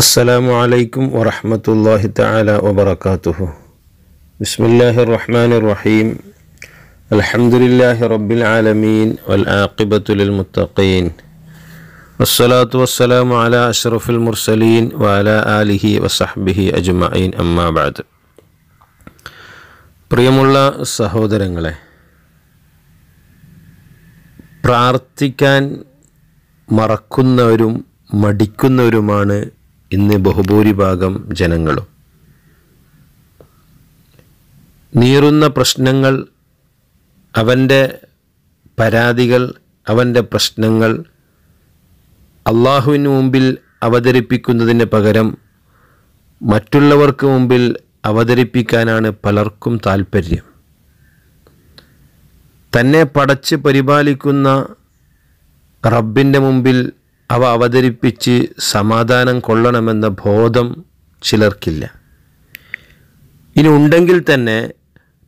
السلام عليكم ورحمة الله تعالى وبركاته بسم الله الرحمن الرحيم الحمد لله رب العالمين والآقبة للمتقين والصلاة والسلام على أشرف المرسلين وعلى آله وصحبه أجمعين أما بعد പ്രിയമുള്ള സഹോദരങ്ങളെ പ്രാർത്ഥിക്കാൻ മറക്കുന്നവരും മടിക്കുന്നവരുമാണ് ഇന്ന് ബഹുഭൂരിഭാഗം ജനങ്ങളും നീറുന്ന പ്രശ്നങ്ങൾ അവൻ്റെ പരാതികൾ അവൻ്റെ പ്രശ്നങ്ങൾ അള്ളാഹുവിന് മുമ്പിൽ അവതരിപ്പിക്കുന്നതിന് പകരം മറ്റുള്ളവർക്ക് മുമ്പിൽ അവതരിപ്പിക്കാനാണ് പലർക്കും താൽപ്പര്യം തന്നെ പടച്ച് പരിപാലിക്കുന്ന റബ്ബിൻ്റെ മുമ്പിൽ അവ അവതരിപ്പിച്ച് സമാധാനം കൊള്ളണമെന്ന ബോധം ചിലർക്കില്ല ഇനി ഉണ്ടെങ്കിൽ തന്നെ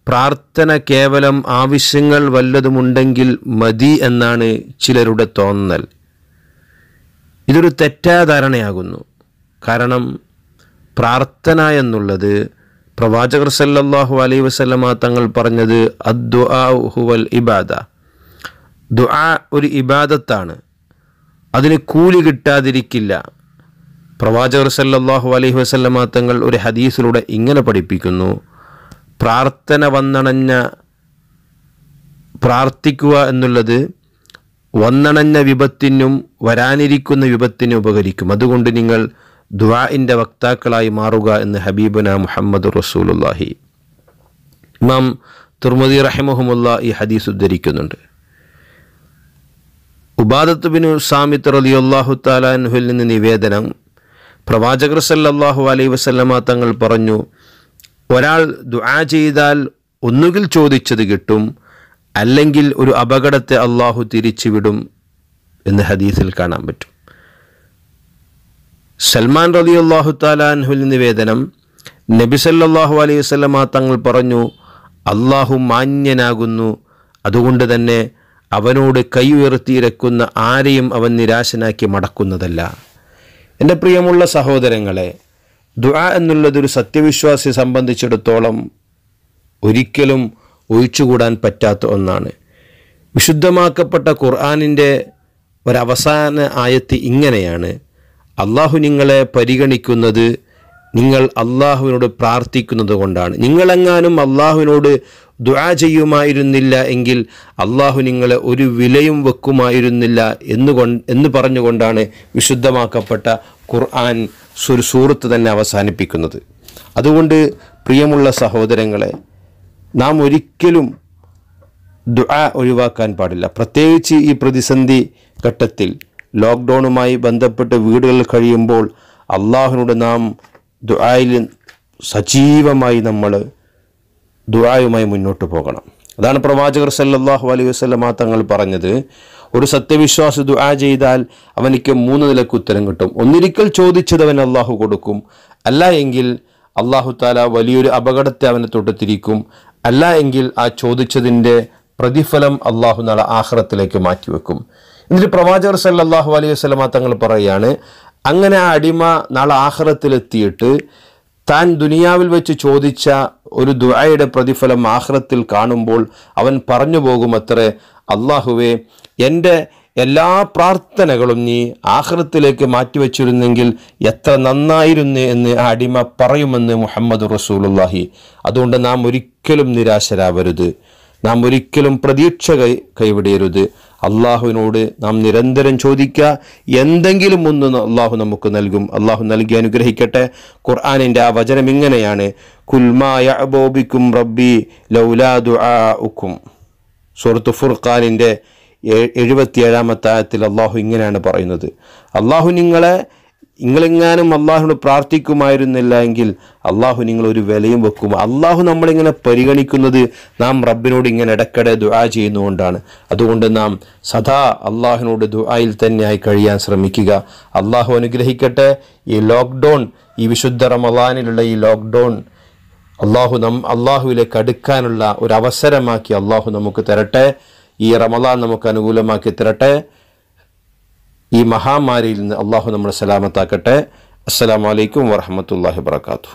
പ്രാർത്ഥന കേവലം ആവശ്യങ്ങൾ വല്ലതുമുണ്ടെങ്കിൽ മതി എന്നാണ് ചിലരുടെ തോന്നൽ ഇതൊരു തെറ്റാധാരണയാകുന്നു കാരണം പ്രാർത്ഥന എന്നുള്ളത് പ്രവാചകർ സല്ലല്ലാഹു അലൈ വസല്ലമ തങ്ങൾ പറഞ്ഞത് അദ്ദുആ ഹുവൽ ഇബാദ ദുആ ഒരു ഇബാദത്താണ് അതിന് കൂലി കിട്ടാതിരിക്കില്ല പ്രവാചകർ സല്ലാഹു അലൈഹി വസല്ലമ തങ്ങൾ ഒരു ഹദീസിലൂടെ ഇങ്ങനെ പഠിപ്പിക്കുന്നു പ്രാർത്ഥന വന്നണഞ്ഞ പ്രാർത്ഥിക്കുക എന്നുള്ളത് വന്നണഞ്ഞ വിപത്തിനും വരാനിരിക്കുന്ന വിപത്തിനും ഉപകരിക്കും അതുകൊണ്ട് നിങ്ങൾ ദുവാഇൻ്റെ വക്താക്കളായി മാറുക എന്ന് ഹബീബന മുഹമ്മദ് റസൂലുല്ലാഹി ഇമാം തുർമദി റഹിമഹുമുല്ല ഈ ഹദീസ് ഉദ്ധരിക്കുന്നുണ്ട് ഉബാദത്ത് ബിനു സാമിത്ത് റലി അള്ളാഹു താലാൻഹുൽ നിന്ന് നിവേദനം പ്രവാചകർ സല്ലാഹു അലൈ വസല്ലമ തങ്ങൾ പറഞ്ഞു ഒരാൾ ദുആ ചെയ്താൽ ഒന്നുകിൽ ചോദിച്ചത് കിട്ടും അല്ലെങ്കിൽ ഒരു അപകടത്തെ അള്ളാഹു തിരിച്ചുവിടും എന്ന് ഹദീസിൽ കാണാൻ പറ്റും സൽമാൻ റലി അള്ളാഹു താലാൻഹുൽ നിവേദനം നബി സല്ലാഹു അലൈഹി വസല്ലമ തങ്ങൾ പറഞ്ഞു അള്ളാഹു മാന്യനാകുന്നു അതുകൊണ്ട് തന്നെ അവനോട് കൈ ഉയർത്തിയിരക്കുന്ന ആരെയും അവൻ നിരാശനാക്കി മടക്കുന്നതല്ല എൻ്റെ പ്രിയമുള്ള സഹോദരങ്ങളെ ദുആ എന്നുള്ളതൊരു സത്യവിശ്വാസിയെ സംബന്ധിച്ചിടത്തോളം ഒരിക്കലും ഒഴിച്ചുകൂടാൻ പറ്റാത്ത ഒന്നാണ് വിശുദ്ധമാക്കപ്പെട്ട ഖുർആാനിൻ്റെ ഒരവസാന ആയത്ത് ഇങ്ങനെയാണ് അള്ളാഹു നിങ്ങളെ പരിഗണിക്കുന്നത് നിങ്ങൾ അള്ളാഹുവിനോട് പ്രാർത്ഥിക്കുന്നത് കൊണ്ടാണ് നിങ്ങളെങ്ങാനും അള്ളാഹുവിനോട് ദുആ ചെയ്യുമായിരുന്നില്ല എങ്കിൽ അള്ളാഹു നിങ്ങളെ ഒരു വിലയും വെക്കുമായിരുന്നില്ല എന്ന് എന്ന് പറഞ്ഞുകൊണ്ടാണ് വിശുദ്ധമാക്കപ്പെട്ട ഖുർആൻ ഒരു സൂറത്ത് തന്നെ അവസാനിപ്പിക്കുന്നത് അതുകൊണ്ട് പ്രിയമുള്ള സഹോദരങ്ങളെ നാം ഒരിക്കലും ദുആ ഒഴിവാക്കാൻ പാടില്ല പ്രത്യേകിച്ച് ഈ പ്രതിസന്ധി ഘട്ടത്തിൽ ലോക്ക്ഡൗണുമായി ബന്ധപ്പെട്ട് വീടുകളിൽ കഴിയുമ്പോൾ അള്ളാഹുനോട് നാം ദുആയിൽ സജീവമായി നമ്മൾ ദുആയുമായി മുന്നോട്ട് പോകണം അതാണ് പ്രവാചകർ സല്ലാഹു അലൈഹി ആ തങ്ങൾ പറഞ്ഞത് ഒരു സത്യവിശ്വാസി ദുആ ചെയ്താൽ അവനിക്ക് മൂന്ന് നിലക്ക് ഉത്തരം കിട്ടും ഒന്നിരിക്കൽ ചോദിച്ചത് അവൻ അള്ളാഹു കൊടുക്കും അല്ല എങ്കിൽ അള്ളാഹു താല വലിയൊരു അപകടത്തെ അവനെ തൊട്ടുത്തിരിക്കും അല്ല എങ്കിൽ ആ ചോദിച്ചതിൻ്റെ പ്രതിഫലം അള്ളാഹു നാളെ ആഹ്റത്തിലേക്ക് മാറ്റിവെക്കും എന്നിട്ട് പ്രവാചകർ സല്ലാഹു അലൈഹി ആ തങ്ങൾ പറയുകയാണ് അങ്ങനെ ആ അടിമ നാളെ ആഹ്റത്തിലെത്തിയിട്ട് താൻ ദുനിയാവിൽ വെച്ച് ചോദിച്ച ഒരു ദുആയുടെ പ്രതിഫലം ആഹ്റത്തിൽ കാണുമ്പോൾ അവൻ പറഞ്ഞു പോകുമത്രേ അള്ളാഹുവേ എൻ്റെ എല്ലാ പ്രാർത്ഥനകളും നീ ആഹ്റത്തിലേക്ക് മാറ്റിവെച്ചിരുന്നെങ്കിൽ എത്ര നന്നായിരുന്നു എന്ന് ആ അടിമ പറയുമെന്ന് മുഹമ്മദ് റസൂലുള്ളാഹി അതുകൊണ്ട് നാം ഒരിക്കലും നിരാശരാവരുത് നാം ഒരിക്കലും പ്രതീക്ഷ കൈ കൈവിടരുത് അള്ളാഹുവിനോട് നാം നിരന്തരം ചോദിക്കുക എന്തെങ്കിലും ഒന്ന് അള്ളാഹു നമുക്ക് നൽകും അള്ളാഹു നൽകി അനുഗ്രഹിക്കട്ടെ ഖുർആാനിൻ്റെ ആ വചനം ഇങ്ങനെയാണ് കുൽമായ ബോബിക്കും റബ്ബി ലൗലാദു ഉക്കും സുഹൃത്ത് ഫുർഖാനിൻ്റെ എഴുപത്തിയേഴാമത്തായത്തിൽ ആയത്തിൽ അള്ളാഹു ഇങ്ങനെയാണ് പറയുന്നത് അള്ളാഹു നിങ്ങളെ നിങ്ങളെങ്ങാനും അള്ളാഹുവിനോട് പ്രാർത്ഥിക്കുമായിരുന്നില്ല എങ്കിൽ അള്ളാഹു നിങ്ങളൊരു വിലയും വെക്കും അള്ളാഹു നമ്മളിങ്ങനെ പരിഗണിക്കുന്നത് നാം റബ്ബിനോട് ഇങ്ങനെ ഇടയ്ക്കിടെ ദുആ ചെയ്യുന്നുകൊണ്ടാണ് അതുകൊണ്ട് നാം സദാ അള്ളാഹുവിനോട് ദുആയിൽ തന്നെയായി കഴിയാൻ ശ്രമിക്കുക അള്ളാഹു അനുഗ്രഹിക്കട്ടെ ഈ ലോക്ക്ഡൗൺ ഈ വിശുദ്ധ റമദാനിലുള്ള ഈ ലോക്ക്ഡൗൺ അള്ളാഹു നം അള്ളാഹുവിലേക്ക് അടുക്കാനുള്ള ഒരു അവസരമാക്കി അള്ളാഹു നമുക്ക് തരട്ടെ ഈ റമദാൻ നമുക്ക് അനുകൂലമാക്കി തരട്ടെ ഈ മഹാമാരിയിൽ നിന്ന് അള്ളാഹു നമ്മളെ സലാമത്താക്കട്ടെ അസ്സാം വലൈക്കും വാഹമത്തല്ലാഹി വാത്തു